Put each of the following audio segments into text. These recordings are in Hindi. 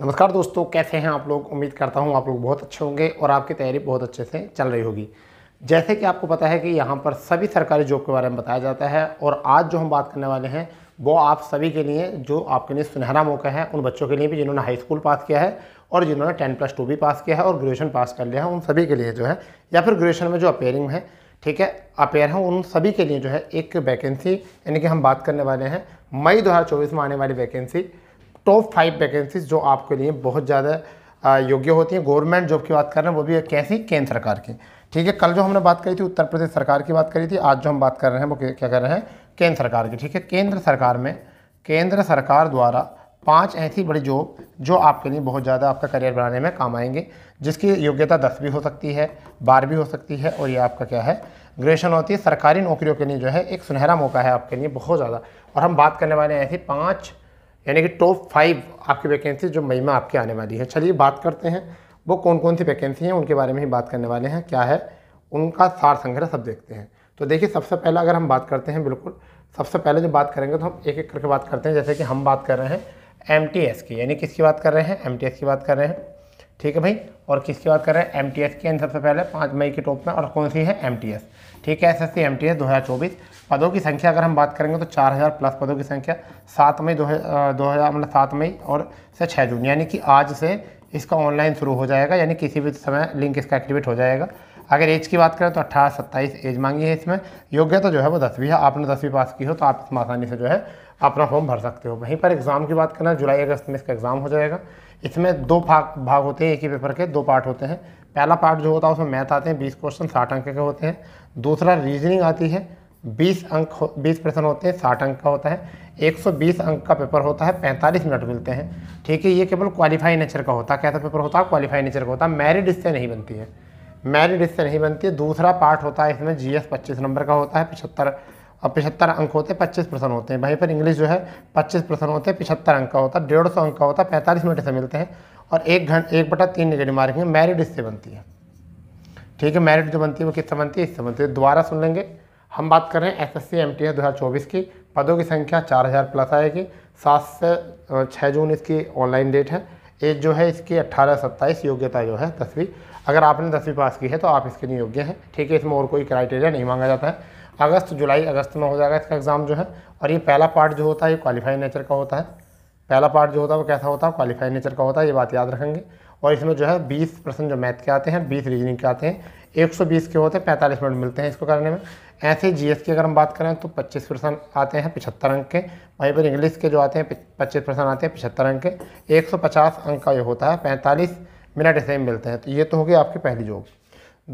नमस्कार दोस्तों कैसे हैं आप लोग उम्मीद करता हूं आप लोग बहुत अच्छे होंगे और आपकी तैयारी बहुत अच्छे से चल रही होगी जैसे कि आपको पता है कि यहाँ पर सभी सरकारी जॉब के बारे में बताया जाता है और आज जो हम बात करने वाले हैं वो आप सभी के लिए जो आपके लिए सुनहरा मौका है उन बच्चों के लिए भी जिन्होंने हाई स्कूल पास किया है और जिन्होंने टेन प्लस टू भी पास किया है और ग्रेजुएशन पास कर लिया है उन सभी के लिए जो है या फिर ग्रेजुएशन में जो अपेयरिंग है ठीक है अपेयर हैं उन सभी के लिए जो है एक वैकेंसी यानी कि हम बात करने वाले हैं मई चौबीस में आने वाली वैकेंसी टॉप फाइव वैकेंसीज जो आपके लिए बहुत ज़्यादा योग्य होती हैं गवर्नमेंट जॉब की बात कर रहे हैं वो भी कैसी केंद्र सरकार की ठीक है कल जो हमने बात करी थी उत्तर प्रदेश सरकार की बात करी थी आज जो हम बात कर रहे हैं वो क्या कर रहे हैं केंद्र सरकार की ठीक है केंद्र सरकार में केंद्र सरकार द्वारा पांच ऐसी बड़ी जॉब जो आपके लिए बहुत ज़्यादा आपका करियर बनाने में काम आएंगे जिसकी योग्यता दस भी हो सकती है बार भी हो सकती है और ये आपका क्या है ग्रेजुएशन होती है सरकारी नौकरियों के लिए जो है एक सुनहरा मौका है आपके लिए बहुत ज़्यादा और हम बात करने वाले हैं ऐसी पाँच यानी कि टॉप फाइव आपकी वैकेंसी जो मई में आपकी आने वाली है चलिए बात करते हैं वो कौन कौन सी वैकेंसी हैं उनके बारे में ही बात करने वाले हैं क्या है उनका सार संग्रह सब देखते हैं तो देखिए सबसे पहला अगर हम बात करते हैं बिल्कुल सबसे पहले जो बात करेंगे तो हम एक एक करके बात करते हैं जैसे कि हम बात कर रहे हैं एम की यानी किसकी बात कर रहे हैं एम की बात कर रहे हैं ठीक है भाई और किसकी बात कर रहे हैं एम टी एस की सबसे पहले पाँच मई के टॉप में और कौन सी है एम टी एस ठीक है S S C M T S दो हज़ार चौबीस पदों की संख्या अगर हम बात करेंगे तो चार हज़ार प्लस पदों की संख्या सात मई दो हज़ार मतलब सात मई और से छः जून यानी कि आज से इसका ऑनलाइन शुरू हो जाएगा यानी किसी भी समय लिंक इसका एक्टिवेट हो जाएगा अगर एज की बात करें तो अट्ठारह सत्ताईस एज मांगी है इसमें योग्यता तो जो है वो दसवीं है आपने दसवीं पास की हो तो आप इसमें आसानी से जो है अपना फॉर्म भर सकते हो वहीं पर एग्ज़ाम की बात करें जुलाई अगस्त में इसका एग्ज़ाम हो जाएगा इसमें दो भाग भाग होते हैं एक ही पेपर के दो पार्ट होते हैं पहला पार्ट जो होता है उसमें मैथ आते हैं बीस क्वेश्चन साठ अंक के होते हैं दूसरा रीजनिंग आती है बीस अंक बीस प्रश्न होते हैं साठ अंक का होता है बीस अंक का पेपर होता है पैंतालीस मिनट मिलते हैं ठीक है ये केवल क्वालिफाई नेचर का होता है कैसा पेपर होता है क्वालिफाई नेचर का होता है मैरिड इससे नहीं बनती है मैरिड इससे नहीं बनती है दूसरा पार्ट होता है इसमें जीएस 25 नंबर का होता है पचहत्तर और पिछहत्तर अंक होते हैं पच्चीस प्रश्न होते हैं वहीं पर इंग्लिश जो है पच्चीस प्रश्न होते हैं पिछहत्तर अंक का होता है डेढ़ सौ अंक का होता है पैंतालीस मिनट से मिलते हैं और एक घंटे एक बटा तीन निगेटिव मार्किंग मैरिट इससे बनती है ठीक है मैरिट जो बनती है वो किससे बनती है इससे बनती है दोबारा सुन लेंगे हम बात करें S S C M T S दो हज़ार चौबीस की पदों की संख्या चार हज़ार प्लस आएगी सात से छः जून इसकी ऑनलाइन डेट है एज जो है इसकी अट्ठारह सत्ताईस योग्यता जो है दसवीं अगर आपने दसवीं पास की है तो आप इसके लिए योग्य हैं ठीक है इसमें और कोई क्राइटेरिया नहीं मांगा जाता है अगस्त जुलाई अगस्त में हो जाएगा इसका एग्ज़ाम जो है और ये पहला पार्ट जो होता है ये क्वालिफाई नेचर का होता है पहला पार्ट जो होता है वो कैसा होता है क्वालिफाई नेचर का होता है ये बात याद रखेंगे और इसमें जो है बीस परसेंट जो मैथ के आते हैं बीस रीजनिंग के आते हैं एक सौ बीस के होते हैं पैंतालीस मिनट मिलते हैं इसको करने में ऐसे जी एस की अगर हम बात करें तो पच्चीस परसेंट आते हैं पिछहत्तर अंक के वहीं पर इंग्लिश के जो आते हैं पच्चीस परसेंट आते हैं पिछहत्तर अंक के एक सौ पचास अंक का ये होता है पैंतालीस मिनट ऐसे ही मिलते हैं तो ये तो होगी आपकी पहली जॉब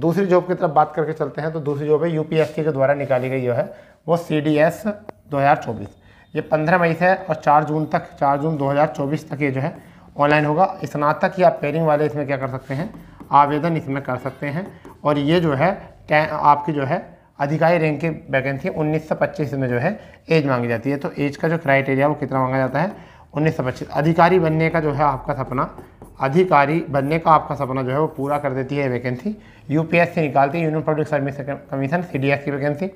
दूसरी जॉब की तरफ बात करके चलते हैं तो दूसरी जॉब है यूपीएससी के द्वारा निकाली गई जो है वो सी डी एस दो हज़ार चौबीस ये पंद्रह मई से और चार जून तक चार जून दो हज़ार चौबीस तक ये जो है ऑनलाइन होगा स्नातक या पेयरिंग वाले इसमें क्या कर सकते हैं आवेदन इसमें कर सकते हैं और ये जो है आपकी जो है अधिकारी रैंक की वैकेंसी उन्नीस सौ पच्चीस में जो है एज मांगी जाती है तो एज का जो क्राइटेरिया वो कितना मांगा जाता है उन्नीस सौ पच्चीस अधिकारी बनने का जो है आपका सपना अधिकारी बनने का आपका सपना जो है वो पूरा कर देती है वैकेंसी यूपीएससी निकालती है union public service commission CDS की वैकेंसी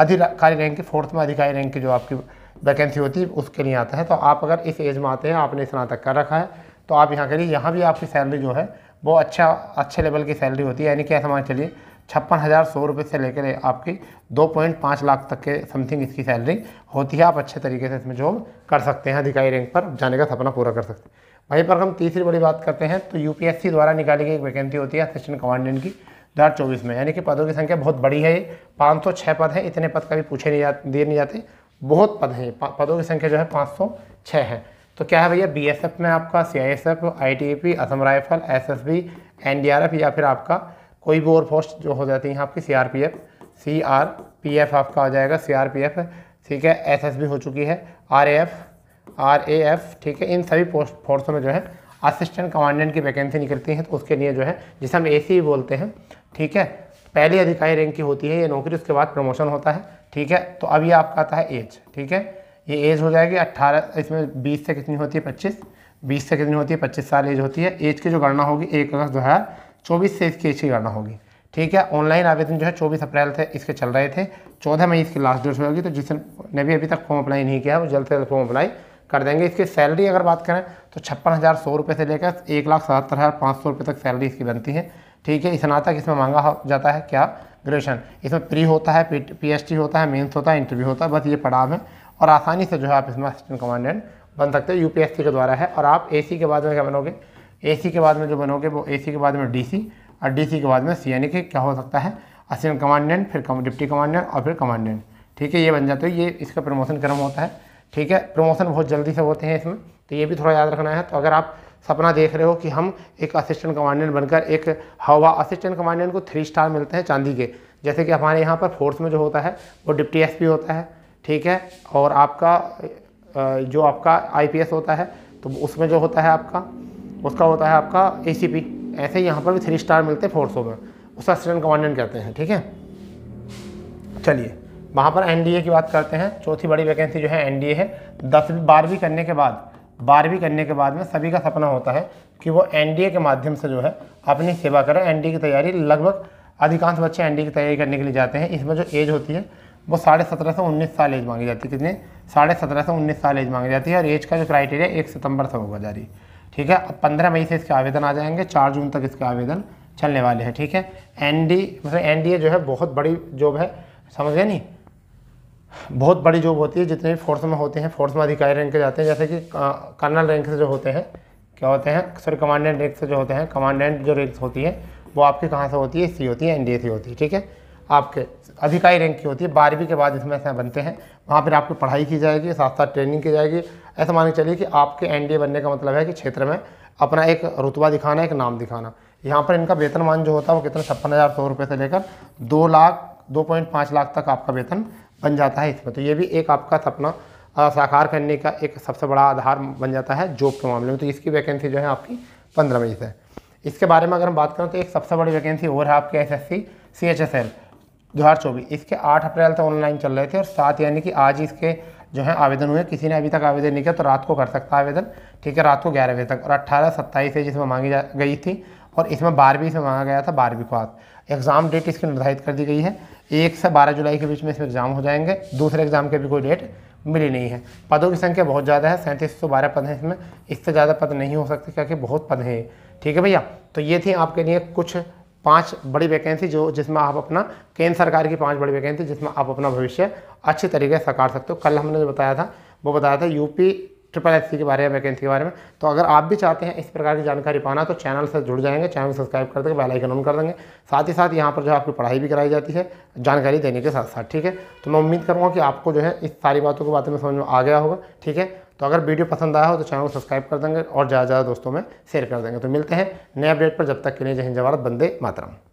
अधिकारी रैंक की फोर्थ में अधिकारी रैंक की जो आपकी वैकेंसी होती है उसके लिए आता है तो आप अगर इस एज में आते हैं आपने स्नातक कर रखा है तो आप यहाँ करिए यहाँ भी आपकी सैलरी जो है वो अच्छा अच्छे लेवल की सैलरी होती है यानी कि ऐसा मान चलिए छप्पन हज़ार सौ रुपये से लेकर आपकी दो पॉइंट पाँच लाख तक के समथिंग इसकी सैलरी होती है आप अच्छे तरीके से इसमें जॉब कर सकते हैं अधिकारी रैंक पर जाने का सपना पूरा कर सकते हैं वहीं पर हम तीसरी बड़ी बात करते हैं तो यूपीएससी द्वारा निकाली गई एक वैकेंसी होती है असिस्टेंट कमांडेंट की दो में यानी कि पदों की संख्या बहुत बड़ी है ये पाँच सौ छः पद हैं इतने पद कभी पूछे नहीं जा दिए नहीं जाते बहुत पद हैं पदों की संख्या जो है पाँच सौ छः है तो क्या है भैया बीएसएफ में आपका CISF ITP e Assam rifle SSB NDRF या फिर आपका कोई भी और पोस्ट जो हो जाती है आपकी सीआरपीएफ सीआरपीएफ आपका हो जाएगा सीआरपीएफ ठीक है एसएसबी हो चुकी है आरएएफ आर ए एफ ठीक है इन सभी पोस्ट फोर्सों में जो है असिस्टेंट कमांडेंट की वैकेंसी निकलती है तो उसके लिए जो है जिसे हम ए सी बोलते हैं ठीक है पहली अधिकारी रैंक की होती है ये नौकरी उसके बाद प्रमोशन होता है ठीक है तो अब ये आपका आता है एज ठीक है ये एज हो जाएगी अट्ठारह इसमें बीस से कितनी होती है पच्चीस बीस से कितनी होती है पच्चीस साल एज होती है एज की जो गणना होगी एक अगस्त दो हज़ार चौबीस से इसकी एज की गणना होगी ठीक है ऑनलाइन आवेदन जो है चौबीस अप्रैल से इसके चल रहे थे चौदह मई इसकी लास्ट डेट होगी तो जिसने भी अभी तक फॉर्म अप्लाई नहीं किया वो जल्द से जल्द फॉर्म अप्लाई कर देंगे इसकी सैलरी अगर बात करें तो छप्पन हज़ार सौ रुपये से लेकर एक लाख सतहत्तर हज़ार पाँच सौ रुपये तक सैलरी इसकी बनती है ठीक है स्नातक इसमें मांगा जाता है क्या ग्रेजुएशन इसमें प्री होता है पीएचडी होता है मेन्स होता है इंटरव्यू होता है बस ये पड़ाव है और आसानी से जो है आप इसमें असिस्टेंट कमांडेंट बन सकते एस यूपीएससी के द्वारा है और आप सी के बाद में क्या बनोगे सी के बाद में जो बनोगे वो सी के बाद में सी और सी के बाद में सी यानी कि क्या हो सकता है असिस्टेंट कमांडेंट फिर डिप्टी कमांडेंट और फिर कमांडेंट ठीक है ये बन जाते हो ये इसका प्रमोशन क्रम होता है ठीक है प्रमोशन बहुत जल्दी से होते हैं इसमें तो ये भी थोड़ा याद रखना है तो अगर आप सपना देख रहे हो कि हम एक असिस्टेंट कमांडेंट बनकर एक हवा असिस्टेंट कमांडेंट को थ्री स्टार मिलते हैं चांदी के जैसे कि हमारे यहाँ पर फोर्स में जो होता है वो डिप्टी एस होता है ठीक है और आपका जो आपका आई होता है तो उसमें जो होता है आपका उसका होता है आपका ए ऐसे ही यहाँ पर भी थ्री स्टार मिलते हैं फोर्सों में उसका असिस्टेंट कमांडेंट कहते हैं ठीक है चलिए वहाँ पर एनडीए की बात करते हैं चौथी बड़ी वैकेंसी जो है एनडीए है दस बारहवीं करने के बाद बारहवीं करने के बाद में सभी का सपना होता है कि वो एनडीए के माध्यम से जो है अपनी सेवा करें एनडीए की तैयारी लगभग अधिकांश बच्चे एनडीए की तैयारी करने के लिए जाते हैं इसमें जो एज होती है वो साढ़े सत्रह से उन्नीस साल एज मांगी जाती है कितनी साढ़े सत्रह से उन्नीस साल एज मांगी जाती है और एज का जो क्राइटेरिया एक सितंबर से होगा जारी ठीक है अब पंद्रह मई से इसके आवेदन आ जाएंगे चार जून तक इसके आवेदन चलने वाले हैं ठीक है एन डी मतलब एन जो है बहुत बड़ी जॉब है समझ गए नहीं बहुत बड़ी जॉब होती है जितने भी फोर्स में होते हैं फोर्स में अधिकारी रैंक के जाते हैं जैसे कि कर्नल रैंक से जो होते हैं क्या होते हैं सॉरी कमांडेंट रैंक से जो होते हैं कमांडेंट जो रैंक होती है वो आपके कहाँ से होती है सी होती है एन सी होती है ठीक है आपके अधिकारी रैंक की होती है बारहवीं के बाद इसमें ऐसे बनते हैं वहाँ पर आपकी पढ़ाई की जाएगी साथ साथ ट्रेनिंग की जाएगी ऐसा मान के चलिए कि आपके ए बनने का मतलब है कि क्षेत्र में अपना एक रुतबा दिखाना एक नाम दिखाना यहाँ पर इनका वेतनमान जो होता है वो कितना छप्पन हज़ार सौ रुपये से लेकर दो लाख दो पॉइंट पाँच लाख तक आपका वेतन बन जाता है इसमें तो ये भी एक आपका सपना साकार करने का एक सबसे बड़ा आधार बन जाता है जॉब के मामले में तो इसकी वैकेंसी जो है आपकी पंद्रह मई से इसके बारे में अगर हम बात करें तो एक सबसे बड़ी वैकेंसी और है आपके S S C C H S L दो हज़ार चौबीस इसके आठ अप्रैल तक ऑनलाइन चल रहे थे और सात यानी कि आज इसके जो है आवेदन हुए किसी ने अभी तक आवेदन नहीं किया तो रात को कर सकता है आवेदन ठीक है रात को ग्यारह बजे तक और अट्ठारह सत्ताईस है जिसमें मांगी जा गई थी और इसमें बारहवीं से मांगा गया था बारहवीं पास एग्ज़ाम डेट इसकी निर्धारित कर दी गई है एक से बारह जुलाई के बीच में इसमें एग्ज़ाम हो जाएंगे दूसरे एग्ज़ाम के भी कोई डेट मिली नहीं है पदों की संख्या बहुत ज़्यादा है सैंतीस सौ बारह पद हैं इसमें इससे ज़्यादा पद नहीं हो सकते क्योंकि बहुत पद हैं ठीक है भैया तो ये थी आपके लिए कुछ पांच बड़ी वैकेंसी जो जिसमें आप अपना केंद्र सरकार की पांच बड़ी वैकेंसी जिसमें आप अपना भविष्य अच्छे तरीके से सकार सकते हो कल हमने जो बताया था वो बताया था यूपी ट्रिपल एस के बारे में वैकेंसी के बारे में तो अगर आप भी चाहते हैं इस प्रकार की जानकारी पाना तो चैनल से जुड़ जाएंगे चैनल सब्सक्राइब कर देंगे बेल आइकन ऑन कर देंगे साथ ही साथ यहाँ पर जो है आपकी पढ़ाई भी कराई जाती है जानकारी देने के साथ साथ ठीक है तो मैं उम्मीद करूँगा कि आपको जो है इस सारी बातों के बारे में समझ में आ गया होगा ठीक है तो अगर वीडियो पसंद आया हो तो चैनल को सब्सक्राइब कर देंगे और ज़्यादा ज़्यादा दोस्तों में शेयर कर देंगे तो मिलते हैं नए अपडेट पर जब तक के लिए जय हिंद जवाहर बंदे मातरम